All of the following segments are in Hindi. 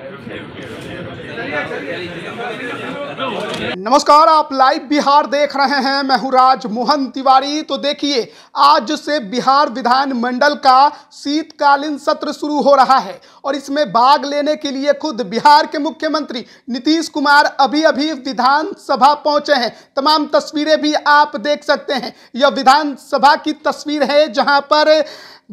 Okay, okay, okay. नमस्कार आप लाइव बिहार देख रहे हैं मैं हूं राज मोहन तिवारी तो देखिए आज से बिहार विधान मंडल का शीतकालीन सत्र शुरू हो रहा है और इसमें भाग लेने के लिए खुद बिहार के मुख्यमंत्री नीतीश कुमार अभी अभी विधानसभा पहुंचे हैं तमाम तस्वीरें भी आप देख सकते हैं यह विधानसभा की तस्वीर है जहां पर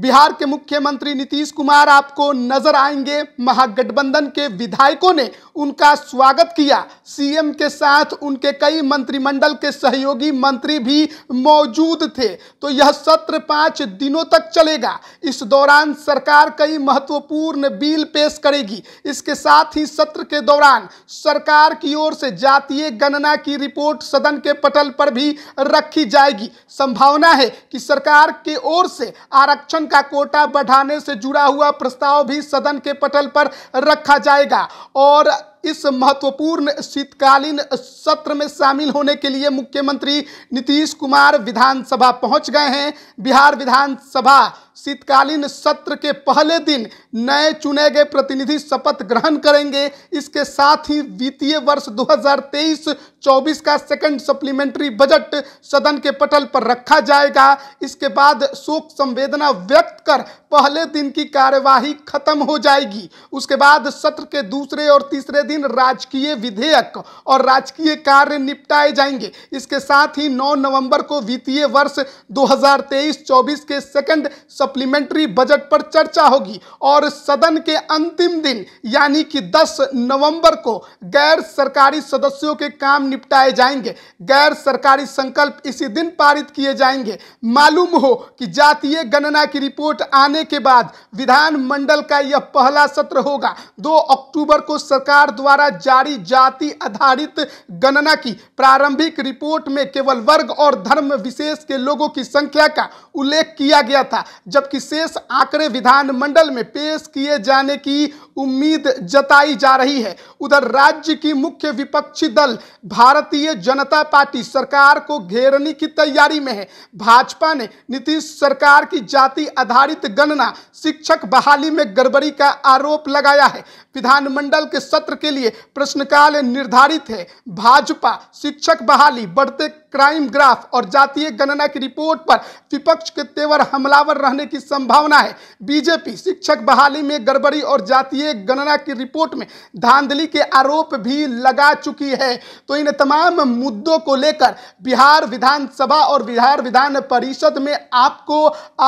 बिहार के मुख्यमंत्री नीतीश कुमार आपको नजर आएंगे महागठबंधन के विधायकों ने उनका स्वागत स्वागत किया सीएम के साथ उनके कई मंत्रिमंडल के सहयोगी मंत्री भी मौजूद थे तो यह सत्र पाँच दिनों तक चलेगा इस दौरान सरकार कई महत्वपूर्ण बिल पेश करेगी इसके साथ ही सत्र के दौरान सरकार की ओर से जातीय गणना की रिपोर्ट सदन के पटल पर भी रखी जाएगी संभावना है कि सरकार के ओर से आरक्षण का कोटा बढ़ाने से जुड़ा हुआ प्रस्ताव भी सदन के पटल पर रखा जाएगा और इस महत्वपूर्ण शीतकालीन सत्र में शामिल होने के लिए मुख्यमंत्री नीतीश कुमार विधानसभा पहुंच गए हैं बिहार विधानसभा शीतकालीन सत्र के पहले दिन नए चुने गए प्रतिनिधि शपथ ग्रहण करेंगे इसके साथ ही वित्तीय वर्ष 2023-24 का सेकंड सप्लीमेंट्री बजट सदन के पटल पर रखा जाएगा इसके बाद शोक संवेदना व्यक्त कर पहले दिन की कार्यवाही खत्म हो जाएगी उसके बाद सत्र के दूसरे और तीसरे दिन दिन राजकीय विधेयक और राजकीय कार्य निपटाए जाएंगे इसके साथ ही 9 नवंबर को वित्तीय वर्ष 2023-24 के सेकंड सप्लीमेंट्री बजट पर चर्चा होगी और सदन के अंतिम दिन यानी कि 10 नवंबर को गैर सरकारी सदस्यों के काम निपटाए जाएंगे गैर सरकारी संकल्प इसी दिन पारित किए जाएंगे मालूम हो कि जातीय गणना की रिपोर्ट आने के बाद विधानमंडल का यह पहला सत्र होगा 2 अक्टूबर को सरकार द्वारा द्वारा जारी जाति आधारित गणना की प्रारंभिक रिपोर्ट में केवल वर्ग और धर्म विशेष के लोगों की संख्या का उल्लेख किया गया था जबकि शेष आंकड़े विधानमंडल में पेश किए जाने की उम्मीद जताई जा रही है उधर राज्य की मुख्य विपक्षी दल भारतीय जनता पार्टी सरकार को घेरने की तैयारी में है भाजपा ने नीतीश सरकार की जाति आधारित गणना शिक्षक बहाली में गड़बड़ी का आरोप लगाया है विधानमंडल के सत्र के लिए प्रश्नकाल निर्धारित है भाजपा शिक्षक बहाली बढ़ते क्राइम ग्राफ और जातीय गणना की रिपोर्ट पर विपक्ष के तेवर हमलावर रहने की संभावना है बीजेपी शिक्षक बहाली में गड़बड़ी और जातीय गणना की रिपोर्ट में धांधली के आरोप भी लगा चुकी है तो इन तमाम मुद्दों को लेकर बिहार विधानसभा और बिहार विधान परिषद में आपको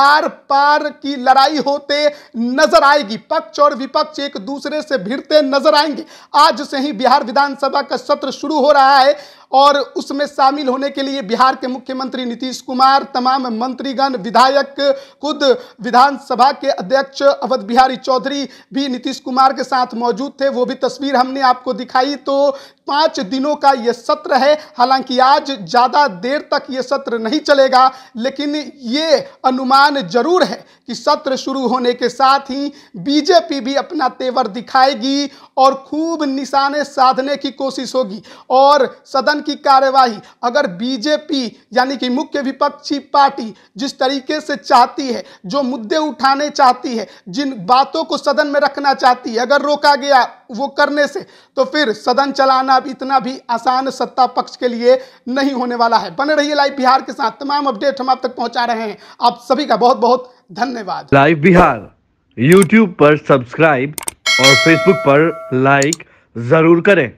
आर पार की लड़ाई होते नजर आएगी पक्ष और विपक्ष एक दूसरे से भिड़ते नजर आएंगे आज से ही बिहार विधानसभा का सत्र शुरू हो रहा है और उसमें शामिल होने के लिए बिहार के मुख्यमंत्री नीतीश कुमार तमाम मंत्रीगण विधायक खुद विधानसभा के अध्यक्ष अवध बिहारी चौधरी भी नीतीश कुमार के साथ मौजूद थे वो भी तस्वीर हमने आपको दिखाई तो पाँच दिनों का यह सत्र है हालांकि आज ज़्यादा देर तक यह सत्र नहीं चलेगा लेकिन ये अनुमान जरूर है कि सत्र शुरू होने के साथ ही बीजेपी भी अपना तेवर दिखाएगी और खूब निशाने साधने की कोशिश होगी और सदन की कार्यवाही अगर बीजेपी यानी कि मुख्य विपक्षी पार्टी जिस तरीके से चाहती है जो मुद्दे उठाने चाहती है जिन बातों को सदन में रखना चाहती है अगर रोका गया वो करने से तो फिर सदन चलाना अब इतना भी आसान सत्ता पक्ष के लिए नहीं होने वाला है बने रहिए लाइव बिहार के साथ तमाम अपडेट हम आप तक पहुंचा रहे हैं आप सभी का बहुत बहुत धन्यवाद लाइव बिहार यूट्यूब पर सब्सक्राइब और फेसबुक पर लाइक जरूर करें